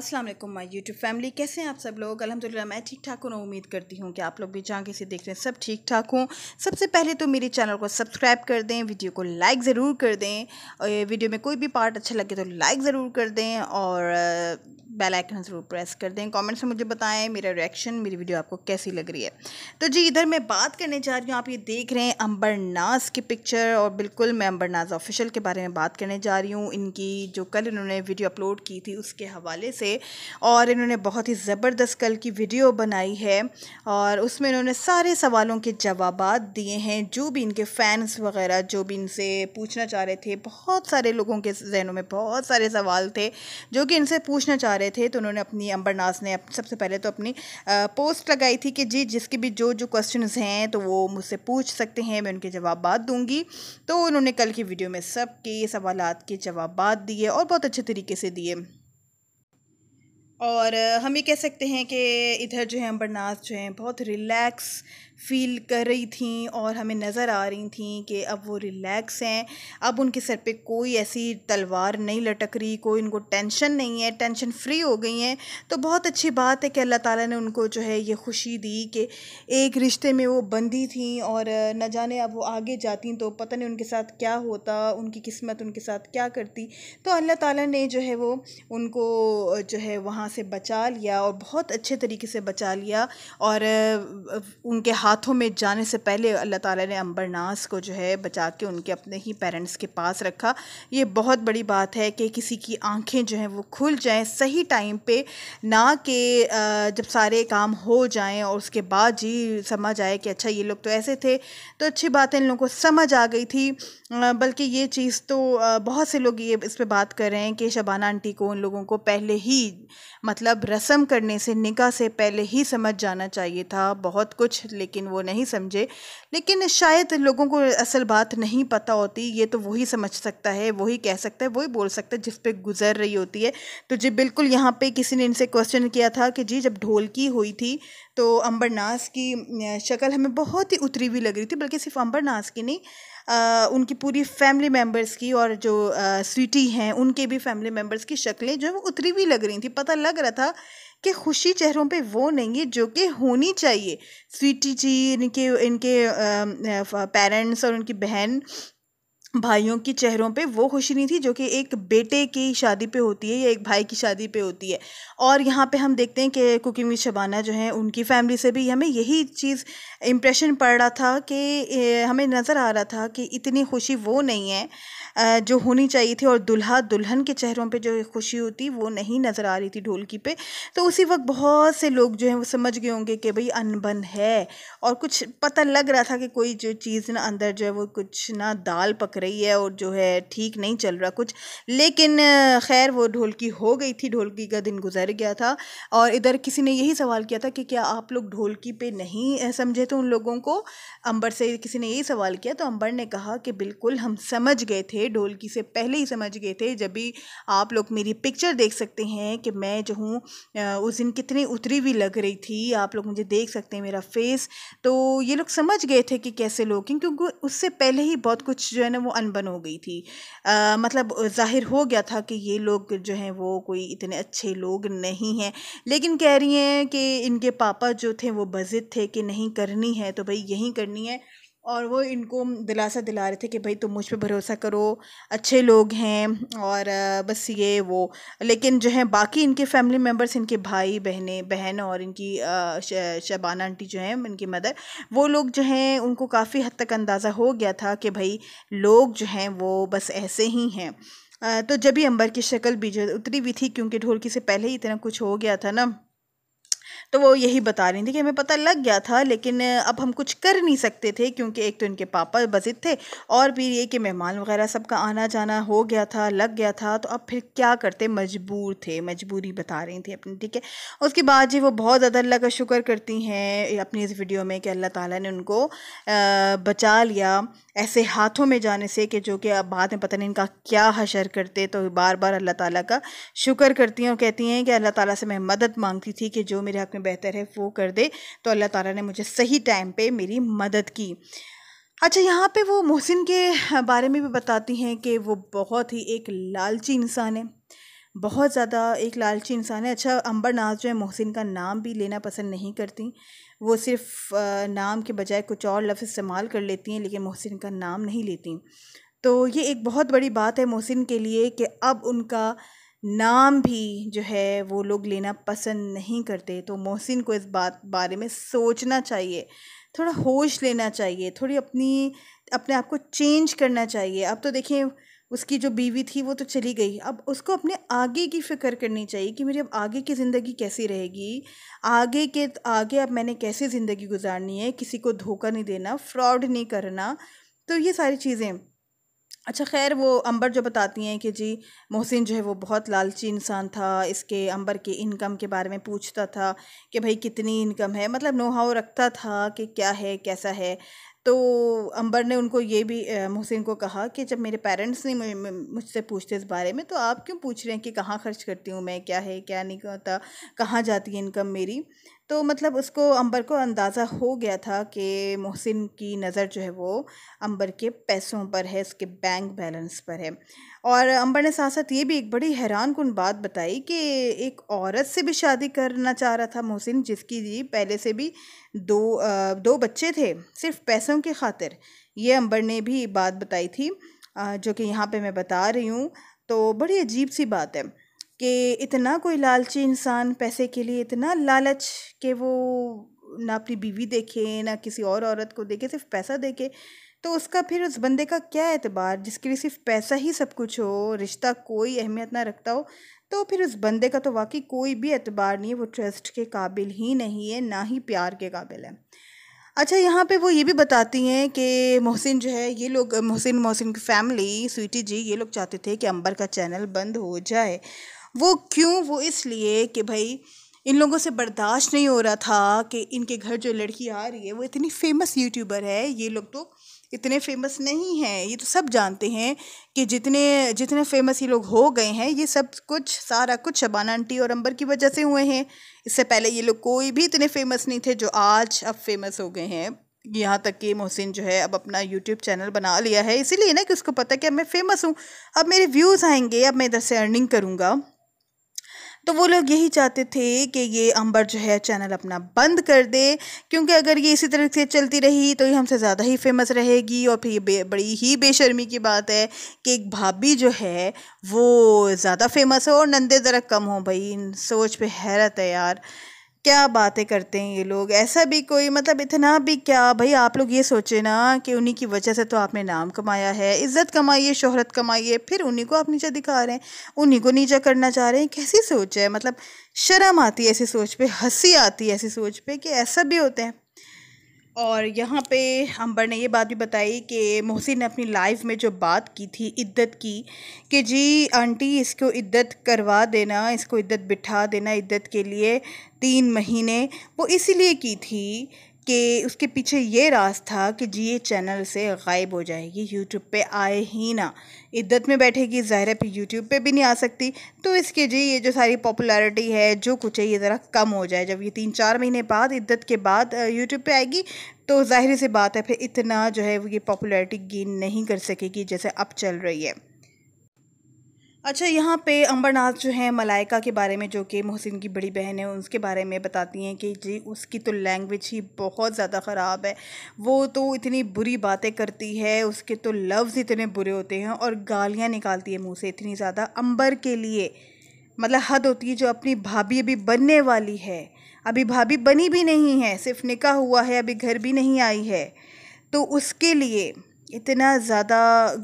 अस्सलाम वालेकुम my YouTube family कैसे हैं आप सब लोग अल्हम्दुलिल्लाह मैं ठीक ठाक हूँ उम्मीद करती हूँ कि आप लोग भी जहाँ किसी देख रहे हैं सब ठीक ठाक हूँ सबसे पहले तो मेरे चैनल को सब्सक्राइब कर दें वीडियो को लाइक ज़रूर कर दें और वीडियो में कोई भी पार्ट अच्छा लगे तो लाइक ज़रूर कर दें और बेल आइकन ज़रूर प्रेस कर दें कमेंट्स में मुझे बताएं मेरा रिएक्शन मेरी वीडियो आपको कैसी लग रही है तो जी इधर मैं बात करने जा रही हूँ आप ये देख रहे हैं अम्बरनाज की पिक्चर और बिल्कुल मैं अम्बरनाज ऑफिशियल के बारे में बात करने जा रही हूँ इनकी जो कल इन्होंने वीडियो अपलोड की थी उसके हवाले से थे और इन्होंने बहुत ही ज़बरदस्त कल की वीडियो बनाई है और उसमें इन्होंने सारे सवालों के जवाब दिए हैं जो भी इनके फैंस वगैरह जो भी इनसे पूछना चाह रहे थे बहुत सारे लोगों के जहनों में बहुत सारे सवाल थे जो कि इनसे पूछना चाह रहे थे तो उन्होंने अपनी अम्बरनास ने सबसे पहले तो अपनी पोस्ट लगाई थी कि जी जिसके भी जो जो क्वेश्चन हैं तो वो मुझसे पूछ सकते हैं मैं उनके जवाब दूँगी तो उन्होंने कल की वीडियो में सब के सवाल के जवाब दिए और बहुत अच्छे तरीके से दिए और हम ये कह सकते हैं कि इधर जो है अम्बरनाथ जो हैं बहुत रिलैक्स फील कर रही थी और हमें नज़र आ रही थी कि अब वो रिलैक्स हैं अब उनके सर पे कोई ऐसी तलवार नहीं लटक रही कोई उनको टेंशन नहीं है टेंशन फ्री हो गई हैं तो बहुत अच्छी बात है कि अल्लाह ताला ने उनको जो है ये खुशी दी कि एक रिश्ते में वो बंदी थी और न जाने अब वो आगे जाती तो पता नहीं उनके साथ क्या होता उनकी किस्मत उनके साथ क्या करती तो अल्लाह ताला ने जो है वो उनको जो है वहाँ से बचा लिया और बहुत अच्छे तरीके से बचा लिया और उनके हाथ हाथों में जाने से पहले अल्लाह ताला ने अम्बरनास को जो है बचा के उनके अपने ही पेरेंट्स के पास रखा ये बहुत बड़ी बात है कि किसी की आंखें जो हैं वो खुल जाएं सही टाइम पे ना कि जब सारे काम हो जाएं और उसके बाद जी समझ आए कि अच्छा ये लोग तो ऐसे थे तो अच्छी बात है इन लोगों को समझ आ गई थी बल्कि ये चीज़ तो बहुत से लोग ये इस पर बात कर रहे हैं कि शबाना आंटी को उन लोगों को पहले ही मतलब रस्म करने से निकाह से पहले ही समझ जाना चाहिए था बहुत कुछ लेकिन वो नहीं समझे लेकिन शायद लोगों को असल बात नहीं पता होती ये तो वही समझ सकता है वही कह सकता है वही बोल सकता है जिस पर गुजर रही होती है तो जी बिल्कुल यहाँ पर किसी ने इनसे क्वेश्चन किया था कि जी जब ढोलकी हुई थी तो अम्बरनास की शक्ल हमें बहुत ही उतरी हुई लग रही थी बल्कि सिर्फ अम्बरनास की नहीं उनकी पूरी फैमिली मेम्बर्स की और जो स्वीटी हैं उनके भी फैमिली मेम्बर्स की शक्लें जो है वो उतरी हुई लग रही थी पता लग रहा था कि खुशी चेहरों पे वो नहीं है जो कि होनी चाहिए स्वीटी जी इनके इनके पेरेंट्स और उनकी बहन भाइयों के चेहरों पे वो खुशी नहीं थी जो कि एक बेटे की शादी पे होती है या एक भाई की शादी पे होती है और यहाँ पे हम देखते हैं कि कुकिंग विद शबाना जो है उनकी फैमिली से भी हमें यही चीज़ इम्प्रेशन पड़ रहा था कि हमें नज़र आ रहा था कि इतनी खुशी वो नहीं है जो होनी चाहिए थी और दुल्हा दुल्हन के चेहरों पे जो खुशी होती वो नहीं नज़र आ रही थी ढोलकी पे तो उसी वक्त बहुत से लोग जो हैं वो समझ गए होंगे कि भाई अनबन है और कुछ पता लग रहा था कि कोई जो चीज़ ना अंदर जो है वो कुछ ना दाल पक रही है और जो है ठीक नहीं चल रहा कुछ लेकिन खैर वो ढोलकी हो गई थी ढोलकी का दिन गुजर गया था और इधर किसी ने यही सवाल किया था कि क्या आप लोग ढोलकी पे नहीं समझे तो उन लोगों को अंबर से किसी ने यही सवाल किया तो अंबर ने कहा कि बिल्कुल हम समझ गए थे ढोलकी से पहले ही समझ गए थे जब भी आप लोग मेरी पिक्चर देख सकते हैं कि मैं जो हूँ उस दिन कितनी उतरी हुई लग रही थी आप लोग मुझे देख सकते हैं मेरा फेस तो ये लोग समझ गए थे कि कैसे लोग क्योंकि उससे पहले ही बहुत कुछ जो है ना वो अनबन हो गई थी आ, मतलब जाहिर हो गया था कि ये लोग जो हैं वो कोई इतने अच्छे लोग नहीं हैं लेकिन कह रही हैं कि इनके पापा जो थे वो बजित थे कि नहीं करनी है तो भाई यहीं करनी है और वो इनको दिलासा दिला रहे थे कि भाई तुम मुझ पे भरोसा करो अच्छे लोग हैं और बस ये वो लेकिन जो है बाकी इनके फैमिली मेम्बर्स इनके भाई बहनें बहन और इनकी शबाना आंटी जो हैं इनकी मदर वो लोग जो हैं उनको काफ़ी हद तक अंदाज़ा हो गया था कि भाई लोग जो हैं वो बस ऐसे ही हैं तो जब ही अंबर की शक्ल भी उतरी हुई थी क्योंकि ढोलकी से पहले ही इतना कुछ हो गया था ना तो वो यही बता रही थी कि हमें पता लग गया था लेकिन अब हम कुछ कर नहीं सकते थे क्योंकि एक तो इनके पापा बजित थे और भी ये कि मेहमान वगैरह सबका आना जाना हो गया था लग गया था तो अब फिर क्या करते मजबूर थे मजबूरी बता रही थी अपनी ठीक है उसके बाद जी वो बहुत ज़्यादा अल्लाह का शुक्र करती हैं अपनी इस वीडियो में कि अल्लाह ताली ने उनको बचा लिया ऐसे हाथों में जाने से कि जो कि अब बाद में पता नहीं इनका क्या हशर करते तो बार बार अल्लाह ताला का शुक्र करती हैं और कहती हैं कि अल्लाह ताला से मैं मदद मांगती थी कि जो मेरे हक में बेहतर है वो कर दे तो अल्लाह ताला ने मुझे सही टाइम पे मेरी मदद की अच्छा यहाँ पे वो मोहसिन के बारे में भी बताती हैं कि वो बहुत ही एक लालची इंसान है बहुत ज़्यादा एक लालची इंसान है अच्छा नाज जो है मोहसिन का नाम भी लेना पसंद नहीं करती वो सिर्फ नाम के बजाय कुछ और लफ्ज़ इस्तेमाल कर लेती हैं लेकिन मोहसिन का नाम नहीं लेती तो ये एक बहुत बड़ी बात है मोहसिन के लिए कि अब उनका नाम भी जो है वो लोग लेना पसंद नहीं करते तो मोहसिन को इस बात बारे में सोचना चाहिए थोड़ा होश लेना चाहिए थोड़ी अपनी अपने आप को चेंज करना चाहिए अब तो देखिए उसकी जो बीवी थी वो तो चली गई अब उसको अपने आगे की फ़िक्र करनी चाहिए कि मेरी अब आगे की ज़िंदगी कैसी रहेगी आगे के आगे अब मैंने कैसे ज़िंदगी गुजारनी है किसी को धोखा नहीं देना फ्रॉड नहीं करना तो ये सारी चीज़ें अच्छा खैर वो अंबर जो बताती हैं कि जी मोहसिन जो है वो बहुत लालची इंसान था इसके अंबर के इनकम के बारे में पूछता था कि भाई कितनी इनकम है मतलब नो हाउ रखता था कि क्या है कैसा है तो अंबर ने उनको ये भी मोहसिन को कहा कि जब मेरे पेरेंट्स ने मुझसे पूछते इस बारे में तो आप क्यों पूछ रहे हैं कि कहाँ खर्च करती हूँ मैं क्या है क्या नहीं होता कहाँ जाती है इनकम मेरी तो मतलब उसको अंबर को अंदाज़ा हो गया था कि मोहसिन की नज़र जो है वो अंबर के पैसों पर है उसके बैंक बैलेंस पर है और अंबर ने साथ साथ ये भी एक बड़ी हैरान कन बात बताई कि एक औरत से भी शादी करना चाह रहा था मोहसिन जिसकी जी पहले से भी दो दो बच्चे थे सिर्फ पैसों की खातिर ये अंबर ने भी बात बताई थी जो कि यहाँ पर मैं बता रही हूँ तो बड़ी अजीब सी बात है कि इतना कोई लालची इंसान पैसे के लिए इतना लालच के वो ना अपनी बीवी देखे ना किसी और औरत को देखे सिर्फ पैसा देखे तो उसका फिर उस बंदे का क्या एतबार जिसके लिए सिर्फ पैसा ही सब कुछ हो रिश्ता कोई अहमियत ना रखता हो तो फिर उस बंदे का तो वाकई कोई भी एतबार नहीं है वो ट्रस्ट के काबिल ही नहीं है ना ही प्यार के काबिल है अच्छा यहाँ पे वो ये भी बताती हैं कि मोहसिन जो है ये लोग मोहसिन मोहसिन की फैमिली स्वीटी जी ये लोग चाहते थे कि अंबर का चैनल बंद हो जाए वो क्यों वो इसलिए कि भाई इन लोगों से बर्दाश्त नहीं हो रहा था कि इनके घर जो लड़की आ रही है वो इतनी फेमस यूट्यूबर है ये लोग तो इतने फेमस नहीं हैं ये तो सब जानते हैं कि जितने जितने फेमस ये लोग हो गए हैं ये सब कुछ सारा कुछ शबाना आंटी और अंबर की वजह से हुए हैं इससे पहले ये लोग कोई भी इतने फेमस नहीं थे जो आज अब फेमस हो गए हैं यहाँ तक कि मोहसिन जो है अब अपना यूट्यूब चैनल बना लिया है इसीलिए ना कि उसको पता है कि अब मैं फ़ेमस हूँ अब मेरे व्यूज़ आएंगे अब मैं इधर से अर्निंग करूँगा तो वो लोग यही चाहते थे कि ये अंबर जो है चैनल अपना बंद कर दे क्योंकि अगर ये इसी तरह से चलती रही तो ये हमसे ज़्यादा ही फेमस रहेगी और फिर ये बड़ी ही बेशर्मी की बात है कि एक भाभी जो है वो ज़्यादा फेमस हो और नंदे ज़रा कम हो भाई इन सोच पे हैरत है यार क्या बातें करते हैं ये लोग ऐसा भी कोई मतलब इतना भी क्या भाई आप लोग ये सोचे ना कि उन्हीं की वजह से तो आपने नाम कमाया है इज़्ज़त कमाई है शोहरत कमाई है फिर उन्हीं को आप नीचा दिखा रहे हैं उन्हीं को नीचा करना चाह रहे हैं कैसी सोच है मतलब शर्म आती है ऐसी सोच पे हंसी आती है ऐसी सोच पे कि ऐसा भी होते हैं और यहाँ पे अंबर ने ये बात भी बताई कि मोहसिन ने अपनी लाइफ में जो बात की थी इद्दत की कि जी आंटी इसको इद्दत करवा देना इसको इद्दत बिठा देना इद्दत के लिए तीन महीने वो इसीलिए की थी कि उसके पीछे ये राज था कि जी ये चैनल से गायब हो जाएगी यूट्यूब पे आए ही ना इद्दत में बैठेगी ज़ाहिर पे यूट्यूब पे भी नहीं आ सकती तो इसके जी ये जो सारी पॉपुलैरिटी है जो कुछ है ये ज़रा कम हो जाए जब ये तीन चार महीने बाद इद्दत के बाद यूट्यूब पे आएगी तो ज़ाहिर सी बात है फिर इतना जो है ये पॉपुलैरिटी गेन नहीं कर सकेगी जैसे अब चल रही है अच्छा यहाँ पे अंबरनाथ जो है मलाइका के बारे में जो कि मोहसिन की बड़ी बहन है उसके बारे में बताती हैं कि जी उसकी तो लैंग्वेज ही बहुत ज़्यादा ख़राब है वो तो इतनी बुरी बातें करती है उसके तो लफ्ज़ इतने बुरे होते हैं और गालियाँ निकालती है मुँह से इतनी ज़्यादा अंबर के लिए मतलब हद होती है जो अपनी भाभी अभी बनने वाली है अभी भाभी बनी भी नहीं है सिर्फ निका हुआ है अभी घर भी नहीं आई है तो उसके लिए इतना ज़्यादा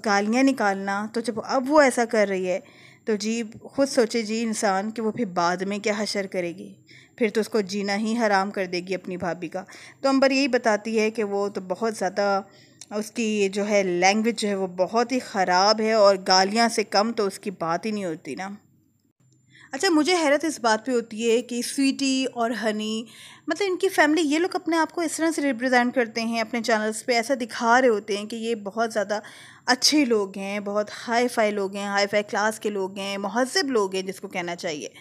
गालियाँ निकालना तो जब अब वो ऐसा कर रही है तो जी खुद सोचे जी इंसान कि वो फिर बाद में क्या हशर करेगी फिर तो उसको जीना ही हराम कर देगी अपनी भाभी का तो अंबर यही बताती है कि वो तो बहुत ज़्यादा उसकी जो है लैंग्वेज जो है वो बहुत ही ख़राब है और गालियाँ से कम तो उसकी बात ही नहीं होती ना अच्छा मुझे हैरत इस बात पे होती है कि स्वीटी और हनी मतलब इनकी फैमिली ये लोग अपने आप को इस तरह से रिप्रेजेंट करते हैं अपने चैनल्स पे ऐसा दिखा रहे होते हैं कि ये बहुत ज़्यादा अच्छे लोग हैं बहुत हाई फाई लोग हैं हाई फाई क्लास के लोग हैं महजब लोग हैं जिसको कहना चाहिए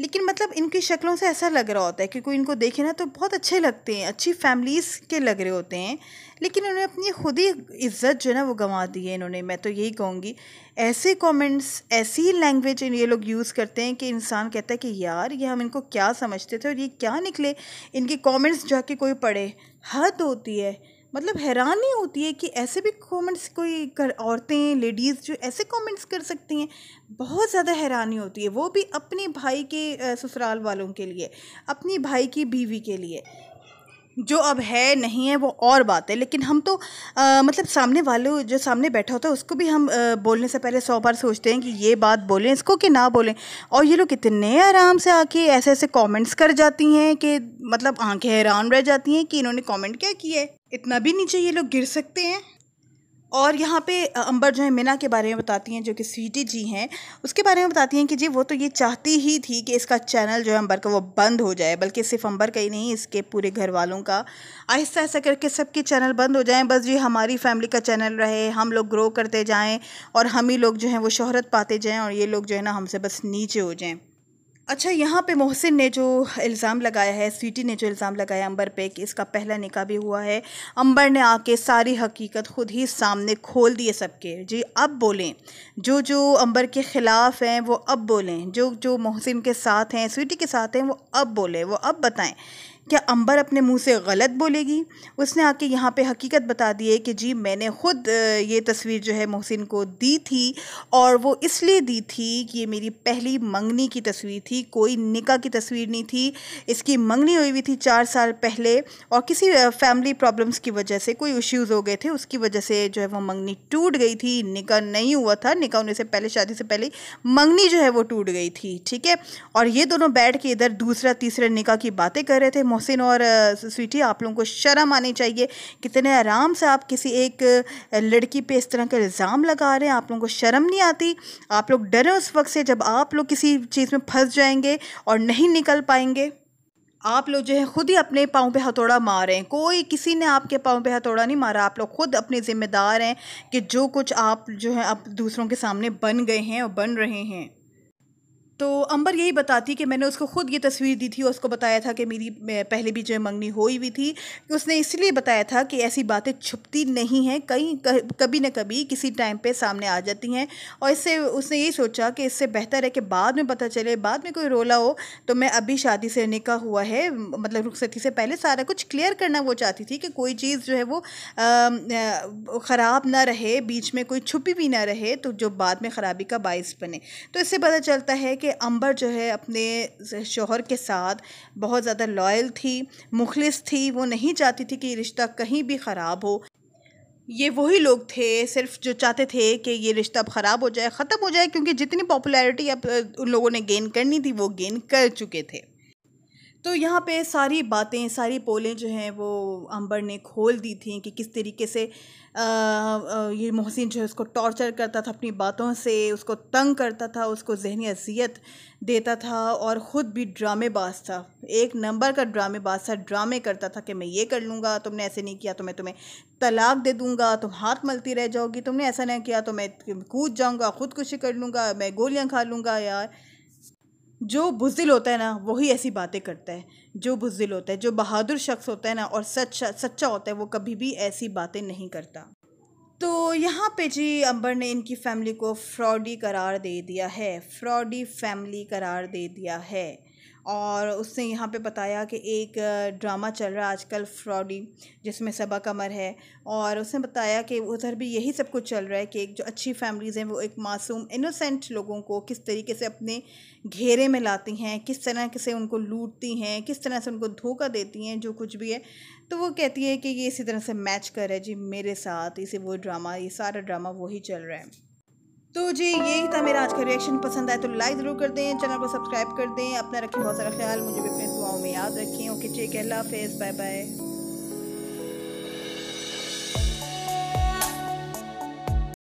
लेकिन मतलब इनकी शक्लों से ऐसा लग रहा होता है कि कोई इनको देखे ना तो बहुत अच्छे लगते हैं अच्छी फैमिलीज़ के लग रहे होते हैं लेकिन उन्होंने अपनी खुद ही इज्जत जो है ना वो गंवा दी है इन्होंने मैं तो यही कहूँगी ऐसे कमेंट्स ऐसी लैंग्वेज ये लोग यूज़ करते हैं कि इंसान कहता है कि यार ये हम इनको क्या समझते थे और ये क्या निकले इनके कॉमेंट्स जाके कोई पढ़े हद होती है मतलब हैरानी होती है कि ऐसे भी कमेंट्स कोई कर औरतें लेडीज़ जो ऐसे कमेंट्स कर सकती हैं बहुत ज़्यादा हैरानी होती है वो भी अपने भाई के ससुराल वालों के लिए अपनी भाई की बीवी के लिए जो अब है नहीं है वो और बात है लेकिन हम तो आ, मतलब सामने वाले जो सामने बैठा होता है उसको भी हम आ, बोलने से पहले सौ बार सोचते हैं कि ये बात बोलें इसको कि ना बोलें और ये लोग इतने आराम से आके ऐसे ऐसे कमेंट्स कर जाती हैं कि मतलब आंखें हैरान रह जाती हैं कि इन्होंने कमेंट क्या किया है इतना भी नीचे ये लोग गिर सकते हैं और यहाँ पे अंबर जो है मीना के बारे में बताती हैं जो कि स्वीटी जी हैं उसके बारे में बताती हैं कि जी वो तो ये चाहती ही थी कि इसका चैनल जो है अंबर का वो बंद हो जाए बल्कि सिर्फ अंबर का ही नहीं इसके पूरे घर वालों का आहिस्ता आहिस्ता करके सबके चैनल बंद हो जाएं बस जी हमारी फैमिली का चैनल रहे हम लोग ग्रो करते जाएँ और हम ही लोग जो हैं वो शहरत पाते जाएँ और ये लोग जो है ना हमसे बस नीचे हो जाएँ अच्छा यहाँ पे मोहसिन ने जो इल्ज़ाम लगाया है स्वीटी ने जो इल्ज़ाम लगाया अंबर पे कि इसका पहला निका भी हुआ है अंबर ने आके सारी हकीकत खुद ही सामने खोल दिए सबके जी अब बोलें जो जो अंबर के ख़िलाफ़ हैं वो अब बोलें जो जो मोहसिन के साथ हैं स्वीटी के साथ हैं वो अब बोलें वो अब बताएं क्या अंबर अपने मुंह से गलत बोलेगी उसने आके यहाँ पे हकीकत बता दी है कि जी मैंने ख़ुद ये तस्वीर जो है मोहसिन को दी थी और वो इसलिए दी थी कि ये मेरी पहली मंगनी की तस्वीर थी कोई निका की तस्वीर नहीं थी इसकी मंगनी हुई हुई थी चार साल पहले और किसी फैमिली प्रॉब्लम्स की वजह से कोई इश्यूज़ हो गए थे उसकी वजह से जो है वो मंगनी टूट गई थी निका नहीं हुआ था निका होने से पहले शादी से पहले मंगनी जो है वो टूट गई थी ठीक है और ये दोनों बैठ के इधर दूसरा तीसरा निका की बातें कर रहे थे मोहसिन और स्वीटी आप लोगों को शर्म आनी चाहिए कितने आराम से आप किसी एक लड़की पे इस तरह का इल्ज़ाम लगा रहे हैं आप लोगों को शर्म नहीं आती आप लोग डरें उस वक्त से जब आप लोग किसी चीज़ में फंस जाएंगे और नहीं निकल पाएंगे आप लोग जो है खुद ही अपने पाँव पे हथौड़ा मार रहे हैं कोई किसी ने आपके पाँव पे हथौड़ा नहीं मारा आप लोग खुद अपने ज़िम्मेदार हैं कि जो कुछ आप जो है अब दूसरों के सामने बन गए हैं और बन रहे हैं तो अंबर यही बताती कि मैंने उसको ख़ुद ये तस्वीर दी थी और उसको बताया था कि मेरी पहले भी जो मंगनी हो ही हुई थी उसने इसलिए बताया था कि ऐसी बातें छुपती नहीं हैं कहीं कभी ना कभी किसी टाइम पे सामने आ जाती हैं और इससे उसने यही सोचा कि इससे बेहतर है कि बाद में पता चले बाद में कोई रोला हो तो मैं अभी शादी से निका हुआ है मतलब रुखसती से पहले सारा कुछ क्लियर करना वो चाहती थी कि कोई चीज़ जो है वो ख़राब ना रहे बीच में कोई छुपी भी ना रहे तो जो बाद में ख़राबी का बायस बने तो इससे पता चलता है कि कि अंबर जो है अपने शोहर के साथ बहुत ज़्यादा लॉयल थी मुखलिस थी वो नहीं चाहती थी कि रिश्ता कहीं भी ख़राब हो ये वही लोग थे सिर्फ जो चाहते थे कि ये रिश्ता अब ख़राब हो जाए ख़त्म हो जाए क्योंकि जितनी पॉपुलैरिटी अब उन लोगों ने गेन करनी थी वो गेन कर चुके थे तो यहाँ पे सारी बातें सारी पोलें जो हैं वो अंबर ने खोल दी थी कि किस तरीके से आ, आ, ये मोहसिन जो है उसको टॉर्चर करता था अपनी बातों से उसको तंग करता था उसको जहनी अजियत देता था और ख़ुद भी ड्रामेबाज था एक नंबर का ड्रामेबाज था ड्रामे करता था कि मैं ये कर लूँगा तुमने ऐसे नहीं किया तो मैं तुम्हें तलाक दे दूँगा तुम हाथ मलती रह जाओगी तुमने ऐसा नहीं किया तो मैं कूद जाऊँगा ख़ुदकुशी कर लूँगा मैं गोलियाँ खा लूँगा यार जो बुज़दिल होता है ना वही ऐसी बातें करता है जो बुज़दिल होता है जो बहादुर शख्स होता है ना और सच्चा सच्चा होता है वो कभी भी ऐसी बातें नहीं करता तो यहाँ पे जी अंबर ने इनकी फैमिली को फ्रॉडी करार दे दिया है फ्रॉडी फैमिली करार दे दिया है और उसने यहाँ पे बताया कि एक ड्रामा चल रहा है आजकल फ्रॉडी जिसमें सबा कमर है और उसने बताया कि उधर भी यही सब कुछ चल रहा है कि एक जो अच्छी फैमिलीज़ हैं वो एक मासूम इनोसेंट लोगों को किस तरीके से अपने घेरे में लाती हैं किस तरह से उनको लूटती हैं किस तरह से उनको धोखा देती हैं जो कुछ भी है तो वो कहती है कि ये इसी तरह से मैच कर रहा है जी मेरे साथ इसे वो ड्रामा ये सारा ड्रामा वही चल रहा है तो जी यही था मेरा आज का रिएक्शन पसंद आए तो लाइक ज़रूर कर दें चैनल को सब्सक्राइब कर दें अपना रखें बहुत सारा ख्याल मुझे भी अपने दुआओं में याद रखें ओके जी अल्लाह हाफिज़ बाय बाय